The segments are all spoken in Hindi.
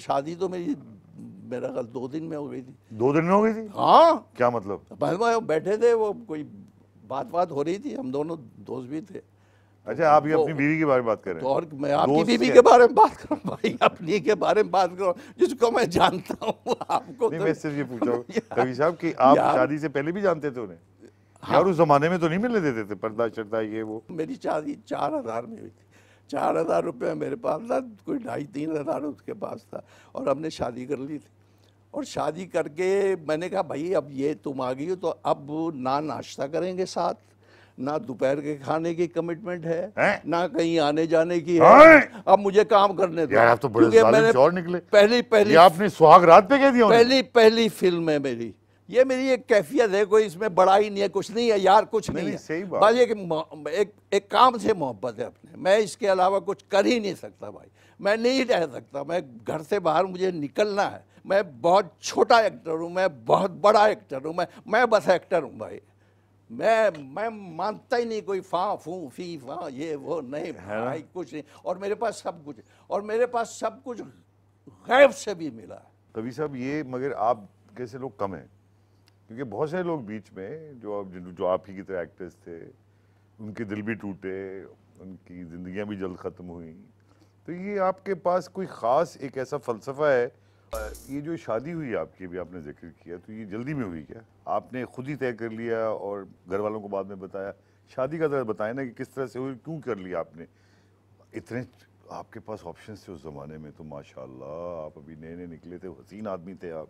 शादी तो मेरी मेरा ख्याल दो दिन में हो गई थी दो दिन में हो गई थी हाँ क्या मतलब तो बैठे थे वो कोई बात बात हो रही थी हम दोनों दोस्त भी थे अच्छा आप ये तो, अपनी बीवी के बारे में बात कर रहे हैं तो और मैं आपकी बीवी के बारे में बात कर रहा हूँ भाई अपनी के बारे में बात कर रहा हूँ जिसको मैं जानता हूँ आपको नहीं तो, मैं सिर्फ ये पूछ रहा हूँ कवि साहब कि आप शादी से पहले भी जानते थे उन्हें हाँ। यार उस जमाने में तो नहीं मिलने देते थे पर्दा चढ़ता ये वो मेरी शादी चार हजार में हुई थी चार हज़ार रुपये मेरे पास था कोई ढाई तीन हज़ार उसके पास था और हमने शादी कर ली थी और शादी करके मैंने कहा भाई अब ये तुम आ गई हो तो अब ना नाश्ता करेंगे साथ ना दोपहर के खाने की कमिटमेंट है है ना कहीं आने जाने की है अब मुझे काम करने दो तो बड़े निकले पहली पहली आपने सुहाग रात पे कह दिया पहली पहली फिल्म है मेरी ये मेरी एक कैफियत है कोई इसमें बड़ा ही नहीं है कुछ नहीं है यार कुछ नहीं, नहीं है सही बात एक, एक एक काम से मोहब्बत है अपने मैं इसके अलावा कुछ कर ही नहीं सकता भाई मैं नहीं रह सकता मैं घर से बाहर मुझे निकलना है मैं बहुत छोटा एक्टर हूँ मैं बहुत बड़ा एक्टर हूँ मैं मैं बस एक्टर हूँ भाई मैं मैं मानता ही नहीं कोई फा फू फी फा ये वो नहीं भाई कुछ नहीं और मेरे पास सब कुछ और मेरे पास सब कुछ गैब से भी मिला है कभी साहब ये मगर आप कैसे लोग कम हैं क्योंकि बहुत सारे लोग बीच में जो जो आप ही की तरह एक्टर्स थे उनके दिल भी टूटे उनकी जिंदगियां भी जल्द ख़त्म हुई तो ये आपके पास कोई ख़ास एक ऐसा फ़लसफ़ा है ये जो शादी हुई आपकी भी आपने जिक्र किया तो ये जल्दी में हुई क्या आपने खुद ही तय कर लिया और घर वालों को बाद में बताया शादी का ज़रा तो बताया ना कि किस तरह से हुई क्यों कर लिया आपने इतने आपके पास ऑप्शन थे उस ज़माने में तो माशाल्लाह आप अभी नए नए निकले थे हसीन आदमी थे आप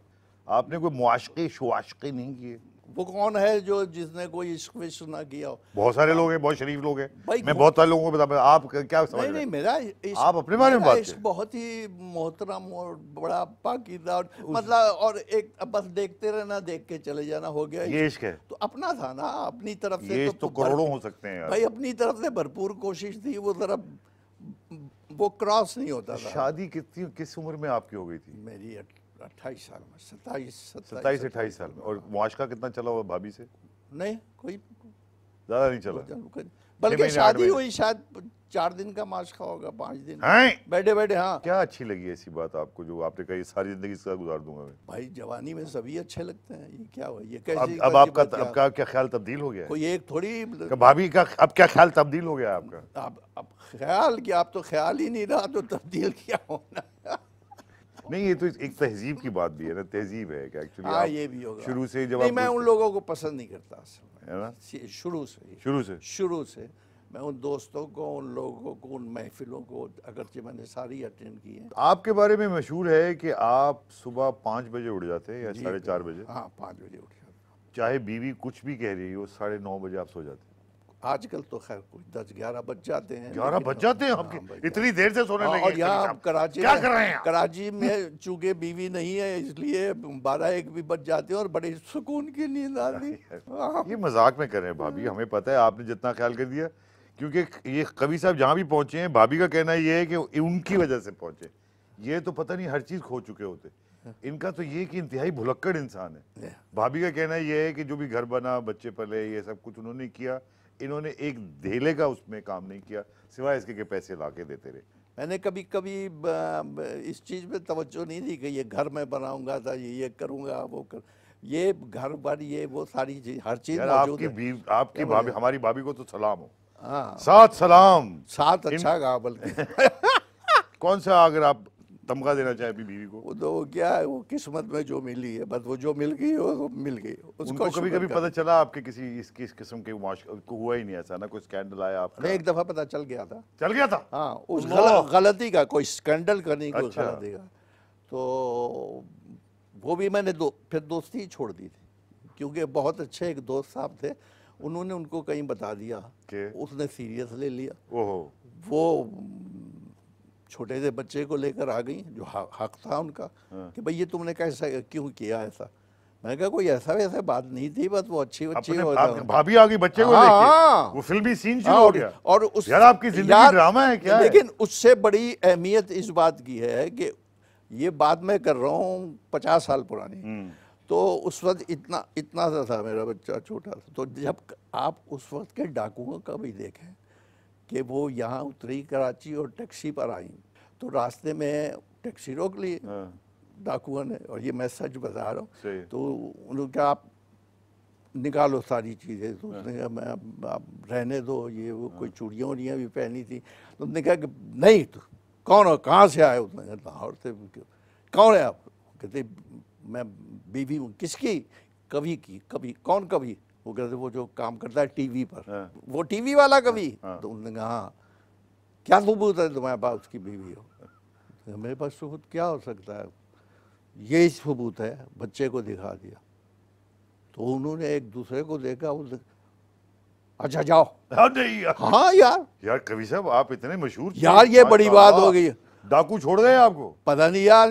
आपने कोई मुआशी शुआशी नहीं किए वो कौन है जो जिसने कोई इश्क विश्क ना किया हो बहुत सारे लोग हैं बहुत शरीफ लोग हैं मैं बहुत सारे लोगों को बता आप क्या समझ नहीं नहीं मेरा इश्क, आप अपने बारे में बात इश्क बहुत ही मोहतरम और बड़ा पाकिदा और मतलब और एक बस देखते रहना देख के चले जाना हो गया ये इश्क है तो अपना था ना अपनी तरफ से तो, तो, तो करोड़ों हो सकते हैं भाई अपनी तरफ से भरपूर कोशिश थी वो तरफ वो क्रॉस नहीं होता था शादी कितनी किस उम्र में आपकी हो गई थी मेरी अट्ठाईस साल में सत्ताईस सत्ताईस अट्ठाईस साल में और मुआशका हाँ। कितना चला हुआ भाभी से नहीं कोई ज़्यादा नहीं चला बल्कि शादी हुई शायद चार दिन का माशखा होगा पांच दिन बैठे बैठे हाँ क्या अच्छी लगी ऐसी बात आपको जो आपने कही सारी जिंदगी इसका गुजार दूंगा मैं भाई जवानी में सभी अच्छे लगते हैं ये क्या हुआ ये कैसे अब, अब आपका अब क्या क्या ख्याल तब्दील हो गया कोई एक थोड़ी भाभी का अब क्या ख्याल तब्दील हो गया आपका अब अब ख्याल क्या आप तो ख्याल ही नहीं रहा तो तब्दील क्या होना नहीं ये तो एक तहजीब की बात भी है ना तहजीब है एक्चुअली हाँ ये भी होगा शुरू से जब नहीं मैं उन लोगों को पसंद नहीं करता है ना शुरू से शुरू से शुरू से मैं उन दोस्तों को उन लोगों को उन महफिलों को अगरचे मैंने सारी अटेंड की है आपके बारे में मशहूर है कि आप सुबह पाँच बजे उठ जाते हैं या साढ़े चार बजे हाँ पाँच बजे उठ जाते चाहे बीवी कुछ भी कह रही हो साढ़े नौ बजे आप सो जाते आजकल तो खैर कुछ दस ग्यारह बज जाते हैं ग्यारह बज जाते हैं हाँ आपके इतनी देर से सोने हाँ, लगे और यहाँ आप कराची क्या कर रहे हैं कराची में चूंकि बीवी नहीं है इसलिए बारह एक भी बज जाते हैं और बड़े सुकून की नींद आती हाँ। ये मजाक में कर रहे हैं भाभी हमें पता है आपने जितना ख्याल कर दिया क्योंकि ये कवि साहब जहाँ भी पहुंचे हैं भाभी का कहना ये है कि उनकी वजह से पहुंचे ये तो पता नहीं हर चीज़ खो चुके होते इनका तो ये कि इंतहाई भुलक्कड़ इंसान है भाभी का कहना यह है कि जो भी घर बना बच्चे पले ये सब कुछ उन्होंने किया इन्होंने एक धेले का उसमें काम नहीं किया सिवाय इसके के पैसे ला के देते रहे मैंने कभी कभी इस चीज़ पे तवज्जो नहीं दी कि ये घर मैं बनाऊंगा था ये ये करूँगा वो कर ये घर बार ये वो सारी चीज हर चीज आपकी है। आपकी भाभी हमारी भाभी को तो सलाम हो हाँ। सात सलाम सात अच्छा इन... बल्कि कौन सा अगर आप तमगा देना चाहे अपनी बीवी को वो तो क्या है वो किस्मत में जो मिली है बस वो जो मिल गई वो तो मिल गई उसको कभी कभी पता चला आपके किसी इस किस किस्म के को हुआ ही नहीं ऐसा ना कोई स्कैंडल आया आपका नहीं एक दफा पता चल गया था चल गया था हाँ उस गल, गलती का कोई स्कैंडल करने की अच्छा। गलती का तो वो भी मैंने दो फिर दोस्ती छोड़ दी थी क्योंकि बहुत अच्छे एक दोस्त साहब थे उन्होंने उनको कहीं बता दिया उसने सीरियस ले लिया वो छोटे से बच्चे को लेकर आ गई जो हक था उनका हाँ। कि भाई ये तुमने कैसा क्यों किया ऐसा मैंने कहा कोई ऐसा वैसा बात नहीं थी बस वो अच्छी अच्छी भाभी आ गई बच्चे को हाँ, हाँ। वो फिल्मी सीन शुरू हो गया और उस यार आपकी जिंदगी ड्रामा है क्या लेकिन उससे बड़ी अहमियत इस बात की है कि ये बात मैं कर रहा हूँ पचास साल पुरानी हम्म। तो उस वक्त इतना इतना सा था मेरा बच्चा छोटा सा तो जब आप उस वक्त के डाकुओं का भी देखें कि वो यहाँ उतरी कराची और टैक्सी पर आई तो रास्ते में टैक्सी रोक ली हाँ। डाकुओं ने और ये मैं सच बता रहा हूँ तो उन्होंने क्या आप निकालो सारी चीज़ें तो हाँ। उसने कहा मैं आप रहने दो ये वो कोई हाँ। चूड़ियाँ उड़ियाँ भी पहनी थी तो उनने कहा कि नहीं तो कौन हो कहाँ से आए उसने कहा लाहौर से कौन है आप कहते मैं बीवी हूँ किसकी कवि की कवि कौन कवि वो कहते वो जो काम करता है टीवी पर हाँ। वो टीवी वाला कवि हाँ, हाँ। तो उन्होंने कहा क्या सबूत है तुम्हारे पास उसकी बीवी हो तो मेरे पास सबूत क्या हो सकता है ये सबूत है बच्चे को दिखा दिया तो उन्होंने एक दूसरे को देखा उस अच्छा जाओ नहीं यार। हाँ यार यार कवि साहब आप इतने मशहूर यार ये बड़ी बात हो गई डाकू छोड़ गए आपको पता नहीं यार